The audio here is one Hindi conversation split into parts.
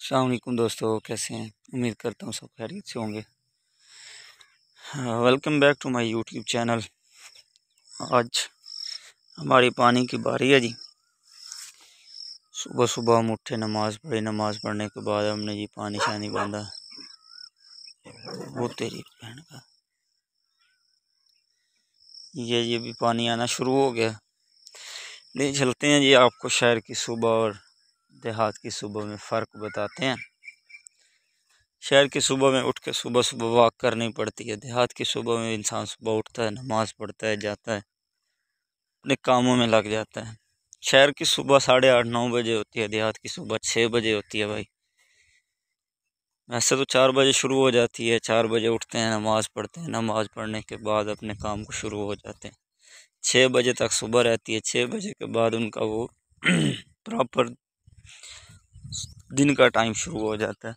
अलकुम दोस्तों कैसे हैं उम्मीद करता हूँ सब खैरियत से होंगे welcome back to my YouTube channel आज हमारी पानी की बारी है जी सुबह सुबह हम उठे नमाज पढ़े नमाज पढ़ने के बाद हमने जी पानी शानी बांधा वो तेरी बहन का ये ये भी पानी आना शुरू हो गया नहीं चलते हैं जी आपको शहर की सुबह और देहात की सुबह में फ़र्क बताते हैं शहर की सुबह में उठ के सुबह सुबह वॉक करनी पड़ती है देहात की सुबह में इंसान सुबह उठता है नमाज़ पढ़ता है जाता है अपने कामों में लग जाता है शहर की सुबह साढ़े आठ नौ बजे होती है देहात की सुबह छः बजे होती है भाई वैसे तो चार बजे शुरू हो जाती है चार बजे उठते हैं नमाज़ पढ़ते हैं नमाज़ पढ़ने के बाद अपने काम को शुरू हो जाते हैं छः बजे तक सुबह रहती है छः बजे के बाद उनका वो प्रॉपर दिन का टाइम शुरू हो जाता है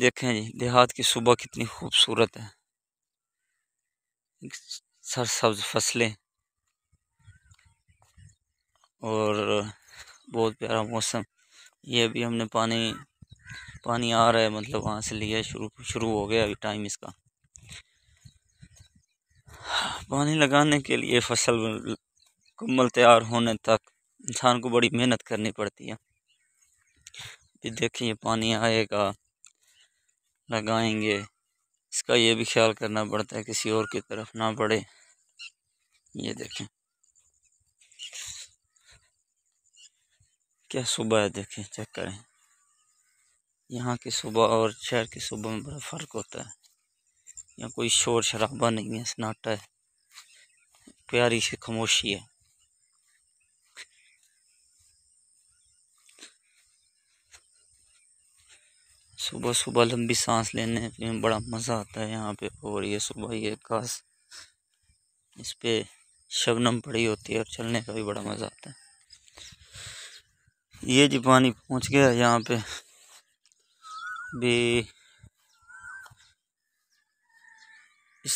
देखें जी देहात की सुबह कितनी खूबसूरत है सरसब्ज फसलें और बहुत प्यारा मौसम ये अभी हमने पानी पानी आ रहा है मतलब वहाँ से लिया शुरू शुरू हो गया अभी टाइम इसका पानी लगाने के लिए फसल मुकम्मल तैयार होने तक इंसान को बड़ी मेहनत करनी पड़ती है ये देखिए पानी आएगा लगाएंगे इसका ये भी ख्याल करना पड़ता है किसी और की तरफ ना पड़े ये देखें क्या सुबह है देखें चेक करें यहाँ की सुबह और शहर की सुबह में बड़ा फ़र्क होता है यहाँ कोई शोर शराबा नहीं है सन्नाटा है प्यारी सी खामोशी है सुबह सुबह लंबी सांस लेने में बड़ा मज़ा आता है यहाँ पे और ये सुबह ये घास इस पर शबनम पड़ी होती है और चलने का भी बड़ा मज़ा आता है ये जी पानी पहुँच गया यहाँ पे भी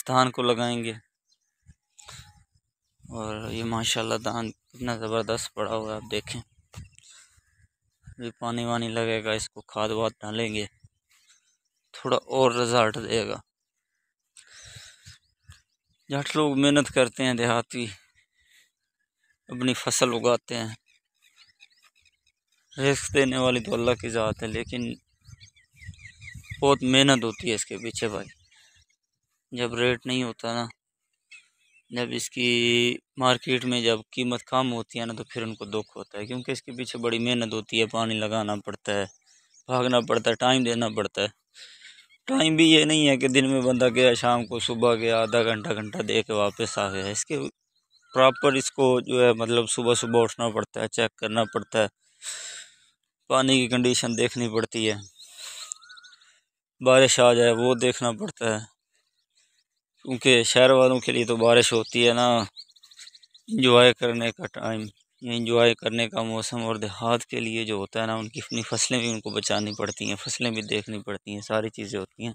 स्थान को लगाएंगे और ये माशाल्लाह धान कितना ज़बरदस्त पड़ा हुआ है आप देखें अभी पानी वानी लगेगा इसको खाद वाद डालेंगे थोड़ा और रिजल्ट देगा जट लोग मेहनत करते हैं देहाती अपनी फसल उगाते हैं रिस्क देने वाली तो अल्लाह की ज़ात है लेकिन बहुत मेहनत होती है इसके पीछे भाई जब रेट नहीं होता ना जब इसकी मार्केट में जब कीमत कम होती है ना तो फिर उनको दुख होता है क्योंकि इसके पीछे बड़ी मेहनत होती है पानी लगाना पड़ता है भागना पड़ता है टाइम देना पड़ता है टाइम भी ये नहीं है कि दिन में बंदा गया शाम को सुबह गया आधा घंटा घंटा दे के वापस आ गया इसके प्रॉपर इसको जो है मतलब सुबह सुबह उठना पड़ता है चेक करना पड़ता है पानी की कंडीशन देखनी पड़ती है बारिश आ जाए वो देखना पड़ता है क्योंकि शहर वालों के लिए तो बारिश होती है ना इंजॉय करने का टाइम या इंजॉय करने का मौसम और देहात के लिए जो होता है ना उनकी अपनी फसलें भी उनको बचानी पड़ती हैं फसलें भी देखनी पड़ती हैं सारी चीज़ें होती हैं